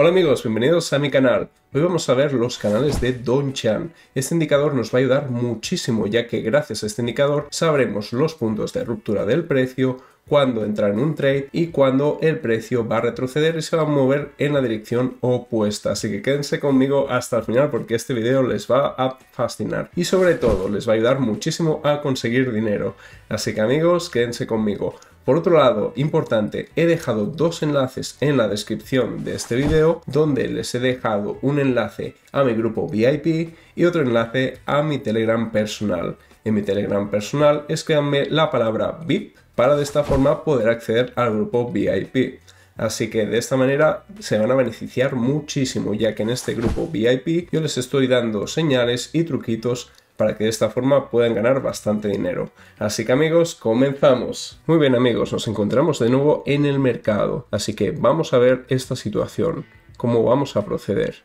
Hola amigos, bienvenidos a mi canal. Hoy vamos a ver los canales de Don Chan. Este indicador nos va a ayudar muchísimo ya que gracias a este indicador sabremos los puntos de ruptura del precio, cuándo entrar en un trade y cuándo el precio va a retroceder y se va a mover en la dirección opuesta. Así que quédense conmigo hasta el final porque este video les va a fascinar y sobre todo les va a ayudar muchísimo a conseguir dinero. Así que amigos, quédense conmigo. Por otro lado, importante, he dejado dos enlaces en la descripción de este video donde les he dejado un enlace a mi grupo VIP y otro enlace a mi Telegram personal. En mi Telegram personal escribanme la palabra VIP para de esta forma poder acceder al grupo VIP. Así que de esta manera se van a beneficiar muchísimo, ya que en este grupo VIP yo les estoy dando señales y truquitos para que de esta forma puedan ganar bastante dinero. Así que amigos, comenzamos. Muy bien amigos, nos encontramos de nuevo en el mercado, así que vamos a ver esta situación, cómo vamos a proceder.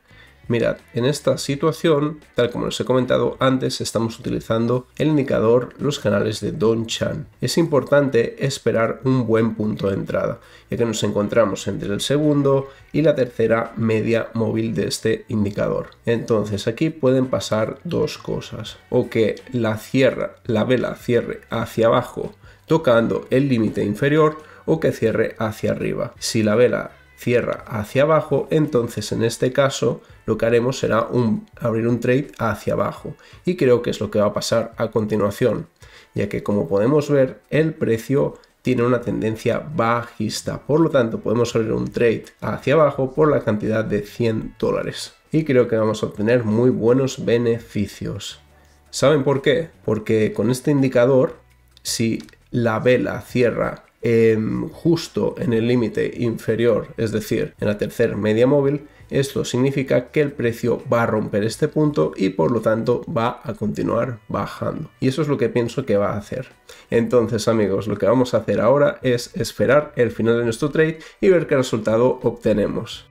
Mirad, en esta situación, tal como les he comentado antes, estamos utilizando el indicador los canales de Don Chan. Es importante esperar un buen punto de entrada, ya que nos encontramos entre el segundo y la tercera media móvil de este indicador. Entonces aquí pueden pasar dos cosas, o que la, cierra, la vela cierre hacia abajo tocando el límite inferior o que cierre hacia arriba. Si la vela cierra hacia abajo, entonces en este caso lo que haremos será un, abrir un trade hacia abajo y creo que es lo que va a pasar a continuación, ya que como podemos ver el precio tiene una tendencia bajista, por lo tanto podemos abrir un trade hacia abajo por la cantidad de 100 dólares y creo que vamos a obtener muy buenos beneficios. ¿Saben por qué? Porque con este indicador, si la vela cierra Em, justo en el límite inferior, es decir, en la tercera media móvil, esto significa que el precio va a romper este punto y por lo tanto va a continuar bajando. Y eso es lo que pienso que va a hacer. Entonces amigos, lo que vamos a hacer ahora es esperar el final de nuestro trade y ver qué resultado obtenemos.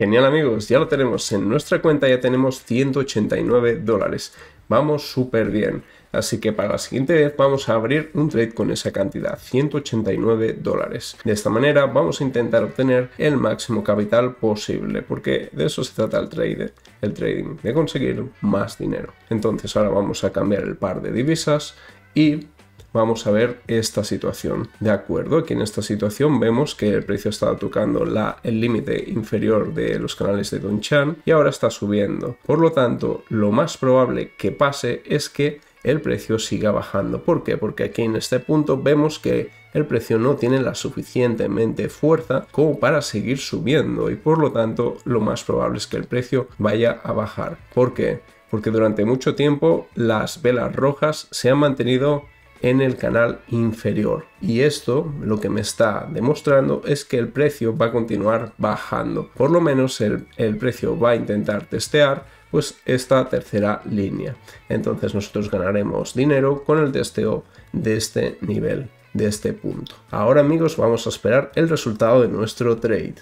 Genial amigos, ya lo tenemos. En nuestra cuenta ya tenemos 189 dólares. Vamos súper bien. Así que para la siguiente vez vamos a abrir un trade con esa cantidad, 189 dólares. De esta manera vamos a intentar obtener el máximo capital posible, porque de eso se trata el, trade, el trading, de conseguir más dinero. Entonces ahora vamos a cambiar el par de divisas y vamos a ver esta situación. De acuerdo, aquí en esta situación vemos que el precio estaba tocando la, el límite inferior de los canales de Donchan y ahora está subiendo. Por lo tanto, lo más probable que pase es que el precio siga bajando. ¿Por qué? Porque aquí en este punto vemos que el precio no tiene la suficientemente fuerza como para seguir subiendo y por lo tanto lo más probable es que el precio vaya a bajar. ¿Por qué? Porque durante mucho tiempo las velas rojas se han mantenido en el canal inferior. Y esto lo que me está demostrando es que el precio va a continuar bajando. Por lo menos el, precio va a intentar testear pues esta tercera línea. Entonces nosotros ganaremos dinero con el testeo de este nivel, de este punto. Ahora amigos vamos a esperar el resultado de nuestro trade.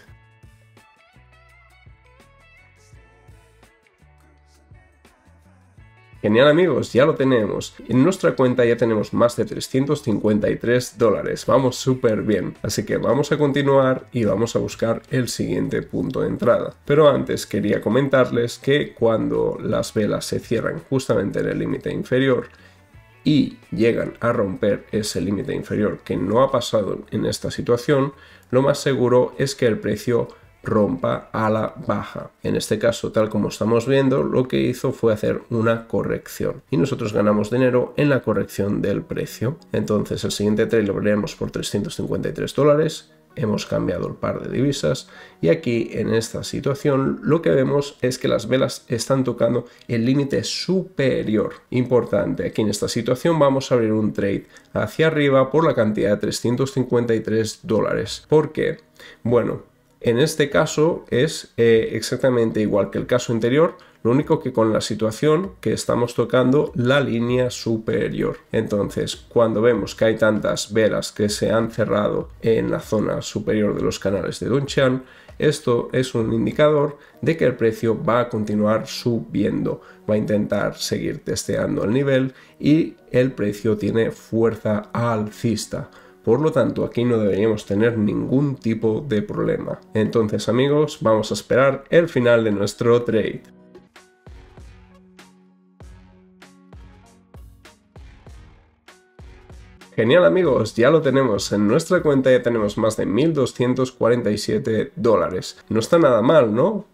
Genial amigos, ya lo tenemos. En nuestra cuenta ya tenemos más de 353 dólares. Vamos súper bien. Así que vamos a continuar y vamos a buscar el siguiente punto de entrada. Pero antes quería comentarles que cuando las velas se cierran justamente en el límite inferior, y llegan a romper ese límite inferior que no ha pasado en esta situación, lo más seguro es que el precio rompa a la baja. En este caso, tal como estamos viendo, lo que hizo fue hacer una corrección y nosotros ganamos dinero en la corrección del precio. Entonces, el siguiente trade lo veremos por 353 dólares hemos cambiado el par de divisas y aquí en esta situación lo que vemos es que las velas están tocando el límite superior. Importante, aquí en esta situación vamos a abrir un trade hacia arriba por la cantidad de 353 dólares. ¿Por qué? Bueno, en este caso es eh, exactamente igual que el caso anterior, lo único que con la situación que estamos tocando la línea superior. Entonces, cuando vemos que hay tantas velas que se han cerrado en la zona superior de los canales de Dunchan, esto es un indicador de que el precio va a continuar subiendo, va a intentar seguir testeando el nivel y el precio tiene fuerza alcista. Por lo tanto, aquí no deberíamos tener ningún tipo de problema. Entonces amigos, vamos a esperar el final de nuestro trade. Genial amigos, ya lo tenemos, en nuestra cuenta ya tenemos más de 1.247 dólares. No está nada mal, ¿no?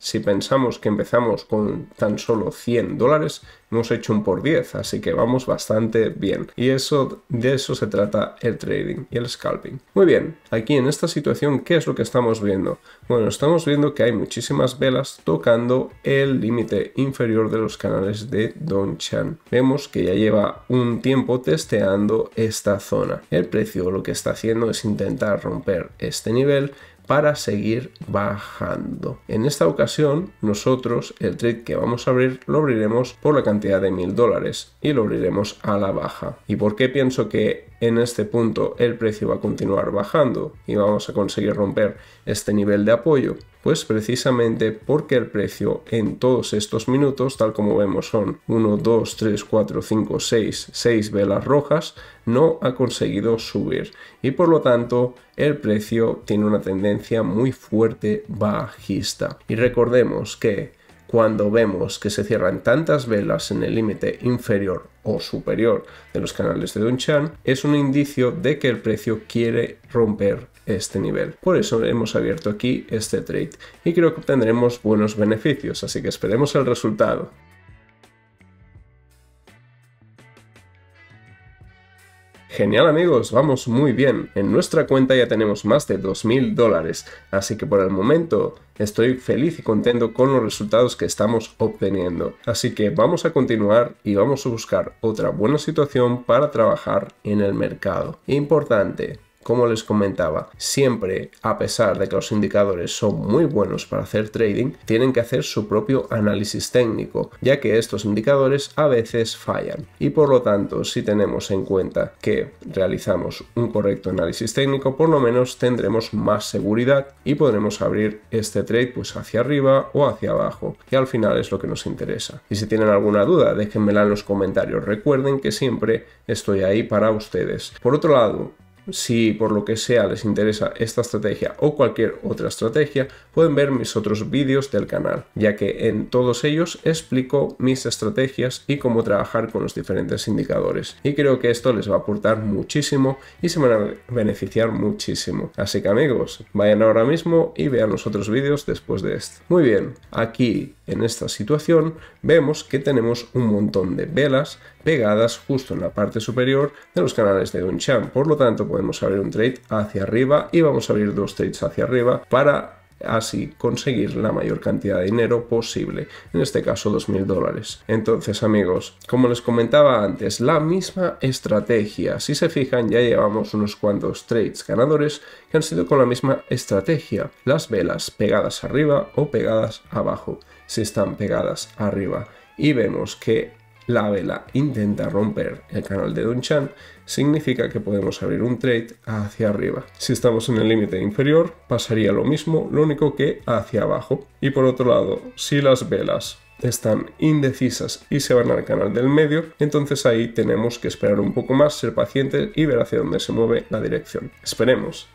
si pensamos que empezamos con tan solo 100 dólares, hemos hecho un por 10, así que vamos bastante bien. Y eso, de eso se trata el trading y el scalping. Muy bien, aquí en esta situación, ¿qué es lo que estamos viendo? Bueno, estamos viendo que hay muchísimas velas tocando el límite inferior de los canales de Don Chan. Vemos que ya lleva un tiempo testeando esta zona. El precio lo que está haciendo es intentar romper este nivel para seguir bajando. En esta ocasión, nosotros el trade que vamos a abrir lo abriremos por la cantidad de mil dólares y lo abriremos a la baja. ¿Y por qué pienso que en este punto el precio va a continuar bajando y vamos a conseguir romper este nivel de apoyo? Pues precisamente porque el precio en todos estos minutos, tal como vemos son 1, 2, 3, 4, 5, 6, 6 velas rojas, no ha conseguido subir y por lo tanto el precio tiene una tendencia muy fuerte bajista. Y recordemos que cuando vemos que se cierran tantas velas en el límite inferior o superior de los canales de Dunchan, es un indicio de que el precio quiere romper este nivel. Por eso hemos abierto aquí este trade y creo que obtendremos buenos beneficios, así que esperemos el resultado. Genial amigos, vamos muy bien. En nuestra cuenta ya tenemos más de 2.000 dólares, así que por el momento estoy feliz y contento con los resultados que estamos obteniendo. Así que vamos a continuar y vamos a buscar otra buena situación para trabajar en el mercado. Importante, como les comentaba, siempre, a pesar de que los indicadores son muy buenos para hacer trading, tienen que hacer su propio análisis técnico, ya que estos indicadores a veces fallan. Y por lo tanto, si tenemos en cuenta que realizamos un correcto análisis técnico, por lo menos tendremos más seguridad y podremos abrir este trade pues hacia arriba o hacia abajo, que al final es lo que nos interesa. Y si tienen alguna duda, déjenmela en los comentarios. Recuerden que siempre estoy ahí para ustedes. Por otro lado, si por lo que sea les interesa esta estrategia o cualquier otra estrategia, pueden ver mis otros vídeos del canal, ya que en todos ellos explico mis estrategias y cómo trabajar con los diferentes indicadores. Y creo que esto les va a aportar muchísimo y se van a beneficiar muchísimo. Así que amigos, vayan ahora mismo y vean los otros vídeos después de este. Muy bien, aquí en esta situación vemos que tenemos un montón de velas pegadas justo en la parte superior de los canales de donchian, por lo tanto a abrir un trade hacia arriba y vamos a abrir dos trades hacia arriba para así conseguir la mayor cantidad de dinero posible, en este caso 2.000 dólares. Entonces amigos, como les comentaba antes, la misma estrategia, si se fijan ya llevamos unos cuantos trades ganadores que han sido con la misma estrategia, las velas pegadas arriba o pegadas abajo, si están pegadas arriba y vemos que la vela intenta romper el canal de Dunchan, significa que podemos abrir un trade hacia arriba. Si estamos en el límite inferior, pasaría lo mismo, lo único que hacia abajo. Y por otro lado, si las velas están indecisas y se van al canal del medio, entonces ahí tenemos que esperar un poco más, ser pacientes y ver hacia dónde se mueve la dirección. Esperemos.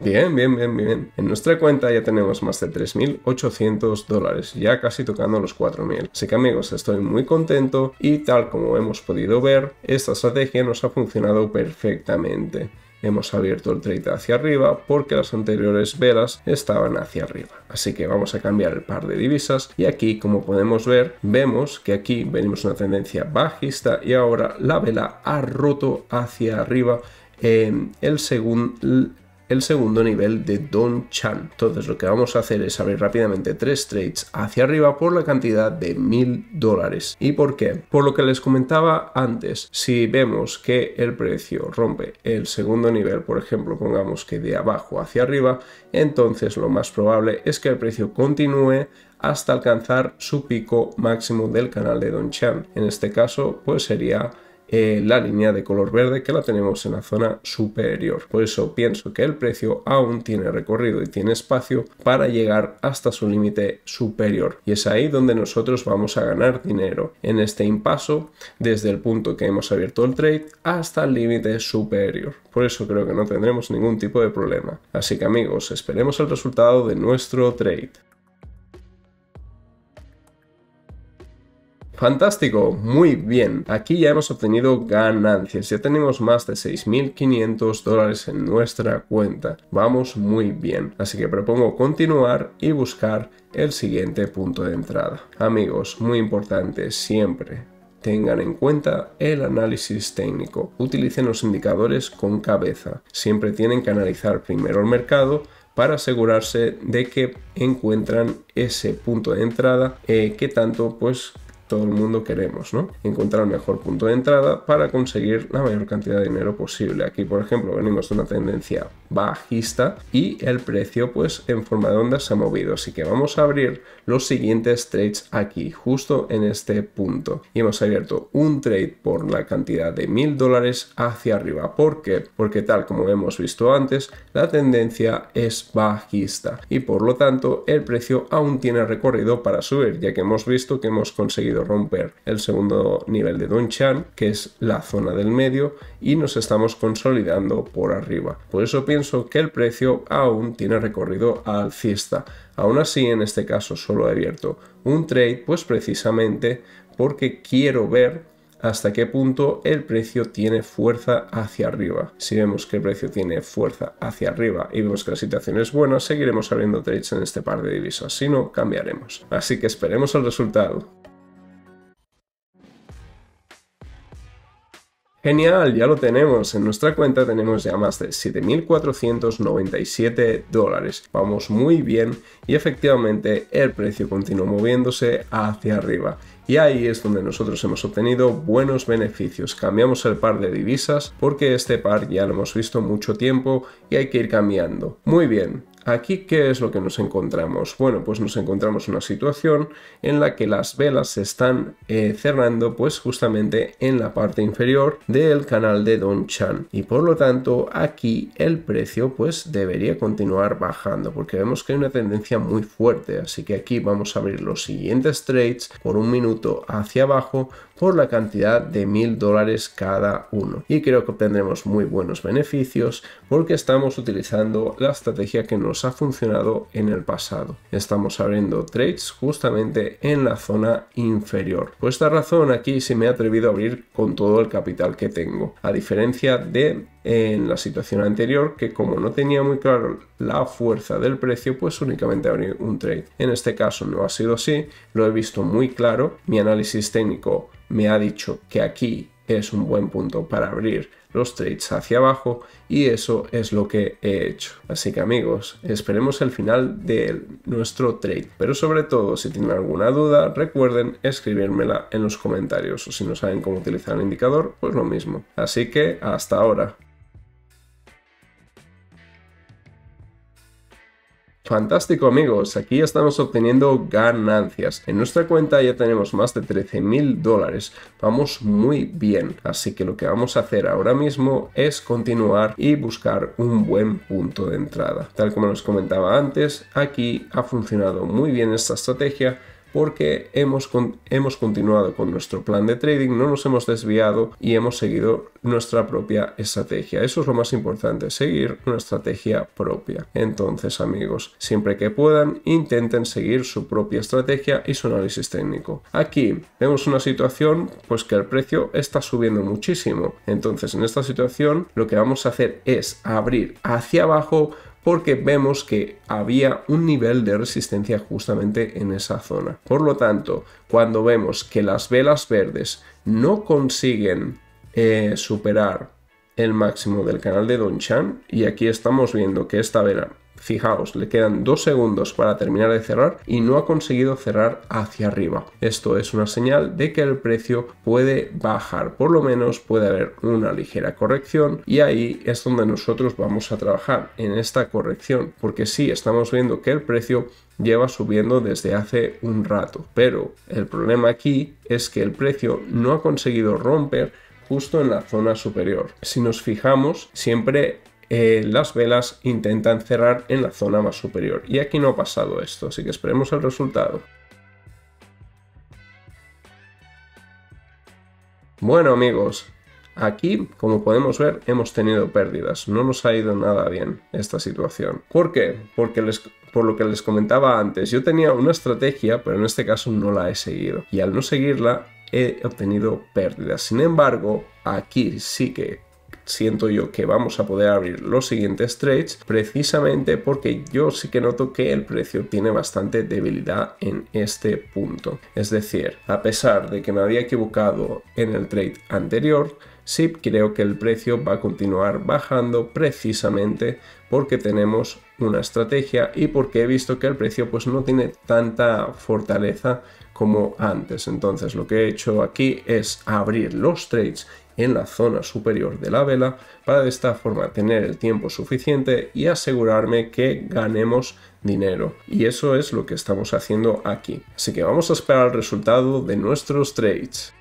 Bien, bien, bien, bien. En nuestra cuenta ya tenemos más de 3.800 dólares, ya casi tocando los 4.000. Así que amigos, estoy muy contento y tal como hemos podido ver, esta estrategia nos ha funcionado perfectamente hemos abierto el trade hacia arriba porque las anteriores velas estaban hacia arriba. Así que vamos a cambiar el par de divisas y aquí como podemos ver vemos que aquí venimos una tendencia bajista y ahora la vela ha roto hacia arriba en el segundo el segundo nivel de Don Chan. Entonces lo que vamos a hacer es abrir rápidamente tres trades hacia arriba por la cantidad de mil dólares. ¿Y por qué? Por lo que les comentaba antes, si vemos que el precio rompe el segundo nivel, por ejemplo, pongamos que de abajo hacia arriba, entonces lo más probable es que el precio continúe hasta alcanzar su pico máximo del canal de Don Chan. En este caso, pues sería eh, la línea de color verde que la tenemos en la zona superior. Por eso pienso que el precio aún tiene recorrido y tiene espacio para llegar hasta su límite superior. Y es ahí donde nosotros vamos a ganar dinero en este impaso desde el punto que hemos abierto el trade hasta el límite superior. Por eso creo que no tendremos ningún tipo de problema. Así que amigos, esperemos el resultado de nuestro trade. Fantástico, muy bien. Aquí ya hemos obtenido ganancias, ya tenemos más de 6.500 dólares en nuestra cuenta. Vamos muy bien, así que propongo continuar y buscar el siguiente punto de entrada. Amigos, muy importante siempre, tengan en cuenta el análisis técnico. Utilicen los indicadores con cabeza. Siempre tienen que analizar primero el mercado para asegurarse de que encuentran ese punto de entrada eh, tanto pues todo el mundo queremos, ¿no? Encontrar el mejor punto de entrada para conseguir la mayor cantidad de dinero posible. Aquí, por ejemplo, venimos de una tendencia bajista y el precio pues en forma de onda se ha movido así que vamos a abrir los siguientes trades aquí justo en este punto y hemos abierto un trade por la cantidad de mil dólares hacia arriba ¿por porque tal como hemos visto antes la tendencia es bajista y por lo tanto el precio aún tiene recorrido para subir ya que hemos visto que hemos conseguido romper el segundo nivel de Don Chan que es la zona del medio y nos estamos consolidando por arriba por eso pienso que el precio aún tiene recorrido alcista. Aún así, en este caso solo he abierto un trade, pues precisamente porque quiero ver hasta qué punto el precio tiene fuerza hacia arriba. Si vemos que el precio tiene fuerza hacia arriba y vemos que la situación es buena, seguiremos abriendo trades en este par de divisas. Si no, cambiaremos. Así que esperemos el resultado. Genial, ya lo tenemos. En nuestra cuenta tenemos ya más de 7.497 dólares. Vamos muy bien y efectivamente el precio continúa moviéndose hacia arriba. Y ahí es donde nosotros hemos obtenido buenos beneficios. Cambiamos el par de divisas porque este par ya lo hemos visto mucho tiempo y hay que ir cambiando. Muy bien, Aquí, ¿qué es lo que nos encontramos? Bueno, pues nos encontramos una situación en la que las velas se están eh, cerrando pues justamente en la parte inferior del canal de Don Chan y por lo tanto aquí el precio pues debería continuar bajando porque vemos que hay una tendencia muy fuerte así que aquí vamos a abrir los siguientes trades por un minuto hacia abajo por la cantidad de mil dólares cada uno. Y creo que obtendremos muy buenos beneficios porque estamos utilizando la estrategia que nos ha funcionado en el pasado. Estamos abriendo trades justamente en la zona inferior. Por esta razón aquí se me ha atrevido a abrir con todo el capital que tengo. A diferencia de en la situación anterior que como no tenía muy claro la fuerza del precio, pues únicamente abrir un trade. En este caso no ha sido así, lo he visto muy claro, mi análisis técnico me ha dicho que aquí es un buen punto para abrir los trades hacia abajo y eso es lo que he hecho. Así que amigos, esperemos el final de nuestro trade. Pero sobre todo, si tienen alguna duda, recuerden escribírmela en los comentarios o si no saben cómo utilizar el indicador, pues lo mismo. Así que hasta ahora. Fantástico amigos, aquí estamos obteniendo ganancias. En nuestra cuenta ya tenemos más de 13 mil dólares. Vamos muy bien. Así que lo que vamos a hacer ahora mismo es continuar y buscar un buen punto de entrada. Tal como les comentaba antes, aquí ha funcionado muy bien esta estrategia porque hemos, hemos continuado con nuestro plan de trading, no nos hemos desviado y hemos seguido nuestra propia estrategia. Eso es lo más importante, seguir una estrategia propia. Entonces amigos, siempre que puedan, intenten seguir su propia estrategia y su análisis técnico. Aquí vemos una situación pues que el precio está subiendo muchísimo. Entonces en esta situación lo que vamos a hacer es abrir hacia abajo porque vemos que había un nivel de resistencia justamente en esa zona. Por lo tanto, cuando vemos que las velas verdes no consiguen eh, superar el máximo del canal de Chan, y aquí estamos viendo que esta vela Fijaos, le quedan dos segundos para terminar de cerrar y no ha conseguido cerrar hacia arriba. Esto es una señal de que el precio puede bajar, por lo menos puede haber una ligera corrección y ahí es donde nosotros vamos a trabajar en esta corrección, porque sí, estamos viendo que el precio lleva subiendo desde hace un rato, pero el problema aquí es que el precio no ha conseguido romper justo en la zona superior. Si nos fijamos, siempre eh, las velas intentan cerrar en la zona más superior. Y aquí no ha pasado esto, así que esperemos el resultado. Bueno amigos, aquí como podemos ver hemos tenido pérdidas, no nos ha ido nada bien esta situación. ¿Por qué? Porque por lo que les comentaba antes, yo tenía una estrategia, pero en este caso no la he seguido. Y al no seguirla he obtenido pérdidas. Sin embargo, aquí sí que siento yo que vamos a poder abrir los siguientes trades precisamente porque yo sí que noto que el precio tiene bastante debilidad en este punto. Es decir, a pesar de que me había equivocado en el trade anterior, sí creo que el precio va a continuar bajando precisamente porque tenemos una estrategia y porque he visto que el precio pues no tiene tanta fortaleza como antes. Entonces lo que he hecho aquí es abrir los trades en la zona superior de la vela para de esta forma tener el tiempo suficiente y asegurarme que ganemos dinero. Y eso es lo que estamos haciendo aquí. Así que vamos a esperar el resultado de nuestros trades.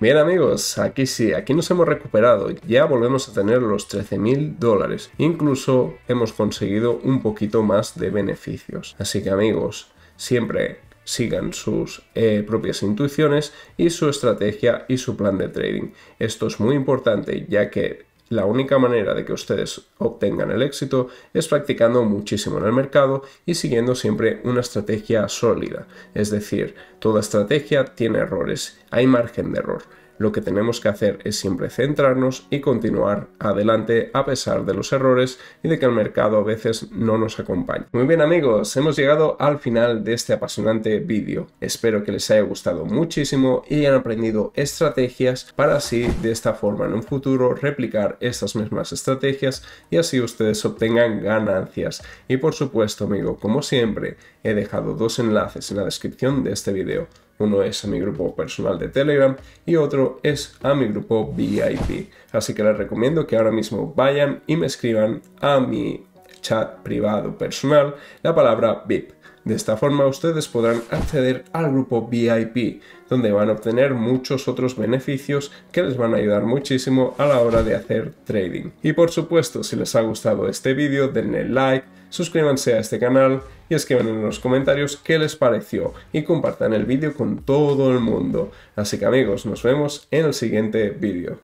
Bien amigos, aquí sí, aquí nos hemos recuperado, ya volvemos a tener los 13 mil dólares, incluso hemos conseguido un poquito más de beneficios. Así que amigos, siempre sigan sus eh, propias intuiciones y su estrategia y su plan de trading. Esto es muy importante ya que la única manera de que ustedes obtengan el éxito es practicando muchísimo en el mercado y siguiendo siempre una estrategia sólida. Es decir, toda estrategia tiene errores, hay margen de error. Lo que tenemos que hacer es siempre centrarnos y continuar adelante a pesar de los errores y de que el mercado a veces no nos acompaña. Muy bien amigos, hemos llegado al final de este apasionante vídeo. Espero que les haya gustado muchísimo y hayan aprendido estrategias para así de esta forma en un futuro replicar estas mismas estrategias y así ustedes obtengan ganancias. Y por supuesto amigo, como siempre, he dejado dos enlaces en la descripción de este vídeo uno es a mi grupo personal de Telegram y otro es a mi grupo VIP. Así que les recomiendo que ahora mismo vayan y me escriban a mi chat privado personal la palabra VIP. De esta forma ustedes podrán acceder al grupo VIP, donde van a obtener muchos otros beneficios que les van a ayudar muchísimo a la hora de hacer trading. Y por supuesto, si les ha gustado este vídeo, denle like, suscríbanse a este canal y escriban en los comentarios qué les pareció y compartan el vídeo con todo el mundo. Así que amigos, nos vemos en el siguiente vídeo.